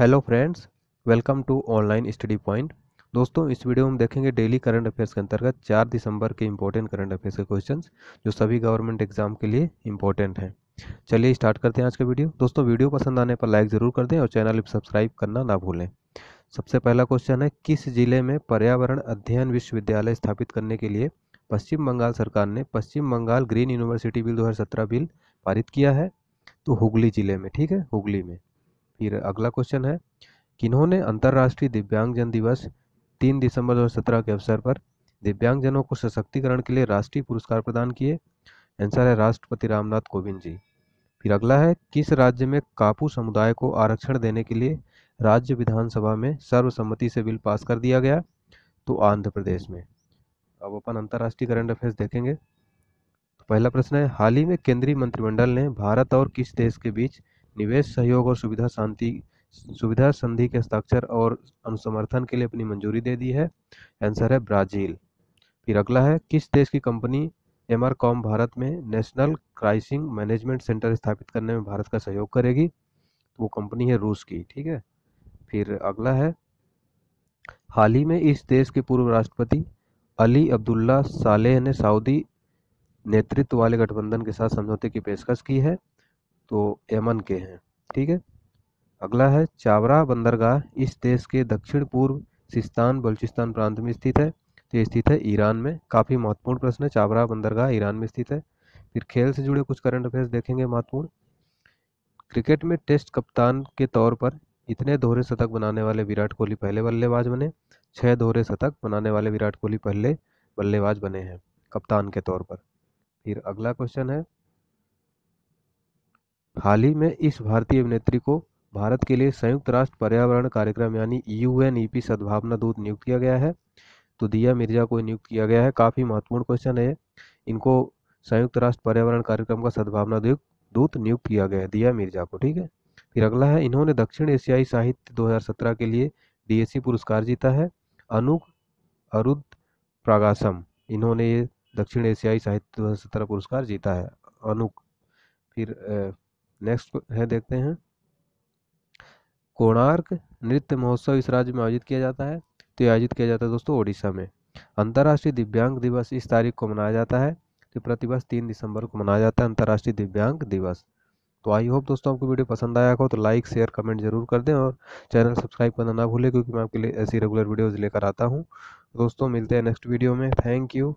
hello friends welcome to online study point दोस्तों इस video में देखेंगे डेली करंट अफेयर्स के अंतर्गत चार दिसंबर के इंपॉर्टेंट करंट अफेयर्स के क्वेश्चंस जो सभी गवर्नमेंट एग्जाम के लिए इंपॉर्टेंट हैं चलिए स्टार्ट करते हैं आज का वीडियो दोस्तों वीडियो पसंद आने पर लाइक ज़रूर कर दें और चैनल सब्सक्राइब करना ना भूलें सबसे पहला क्वेश्चन है किस जिले में पर्यावरण अध्ययन विश्वविद्यालय स्थापित करने के लिए पश्चिम बंगाल सरकार ने Paschim Bangal green university bill दो बिल पारित किया है तो हुगली जिले में ठीक है हुगली में फिर अगला क्वेश्चन है किन्होंने अंतर्राष्ट्रीय दिव्यांगजन दिवस तीन दिसंबर दो के अवसर पर दिव्यांगजनों को सशक्तिकरण के लिए राष्ट्रीय पुरस्कार प्रदान किए आंसर है राष्ट्रपति रामनाथ कोविंद जी फिर अगला है किस राज्य में कापू समुदाय को आरक्षण देने के लिए राज्य विधानसभा में सर्वसम्मति से बिल पास कर दिया गया तो आंध्र प्रदेश में अब अपन अंतर्राष्ट्रीय करंट अफेयर्स देखेंगे तो पहला प्रश्न है हाल ही में केंद्रीय मंत्रिमंडल ने भारत और किस देश के बीच निवेश सहयोग और सुविधा शांति सुविधा संधि के हस्ताक्षर और अनुसमर्थन के लिए अपनी मंजूरी दे दी है आंसर है ब्राजील फिर अगला है किस देश की कंपनी एम भारत में नेशनल क्राइसिंग मैनेजमेंट सेंटर स्थापित करने में भारत का सहयोग करेगी तो वो कंपनी है रूस की ठीक है फिर अगला है हाल ही में इस देश के पूर्व राष्ट्रपति अली अब्दुल्ला सालेह ने सऊदी नेतृत्व वाले गठबंधन के साथ समझौते की पेशकश की है तो यमन के हैं ठीक है अगला है चावरा बंदरगाह इस देश के दक्षिण पूर्व सिस्तान बलूचिस्तान प्रांत में स्थित है तो ये स्थित है ईरान में काफ़ी महत्वपूर्ण प्रश्न है चावरा बंदरगाह ईरान में स्थित है फिर खेल से जुड़े कुछ करंट अफेयर्स देखेंगे महत्वपूर्ण क्रिकेट में टेस्ट कप्तान के तौर पर इतने दोहरे शतक बनाने वाले विराट कोहली पहले बल्लेबाज बने छः दोहरे शतक बनाने वाले विराट कोहली पहले बल्लेबाज बने हैं कप्तान के तौर पर फिर अगला क्वेश्चन है हाल ही में इस भारतीय अभिनेत्री को भारत के लिए संयुक्त राष्ट्र पर्यावरण कार्यक्रम यानी यू एन ई पी सद्भावना दूत नियुक्त किया गया है तो दिया मिर्जा को नियुक्त किया गया है काफ़ी महत्वपूर्ण क्वेश्चन है इनको संयुक्त राष्ट्र पर्यावरण कार्यक्रम का सद्भावना दूत नियुक्त किया गया है दिया मिर्जा को ठीक है फिर अगला है इन्होंने दक्षिण एशियाई साहित्य 2017 के लिए डीएससी e पुरस्कार जीता है अनु अरुद प्रागासम इन्होंने ये दक्षिण एशियाई साहित्य दो पुरस्कार जीता है अनुक फिर नेक्स्ट है देखते हैं कोणार्क नृत्य महोत्सव इस राज्य में आयोजित किया जाता है तो ये आयोजित किया जाता है दोस्तों ओडिशा में अंतर्राष्ट्रीय दिव्यांग दिवस इस तारीख को मनाया जाता है तो प्रतिवर्ष तीन दिसंबर को मनाया जाता है अंतर्राष्ट्रीय दिव्यांग दिवस तो आई होप दोस्तों आपको वीडियो पसंद आया हो तो लाइक शेयर कमेंट जरूर कर दें और चैनल सब्सक्राइब करना ना भूलें क्योंकि मैं आपके लिए ऐसी रेगुलर वीडियोज़ लेकर आता हूँ दोस्तों मिलते हैं नेक्स्ट वीडियो में थैंक यू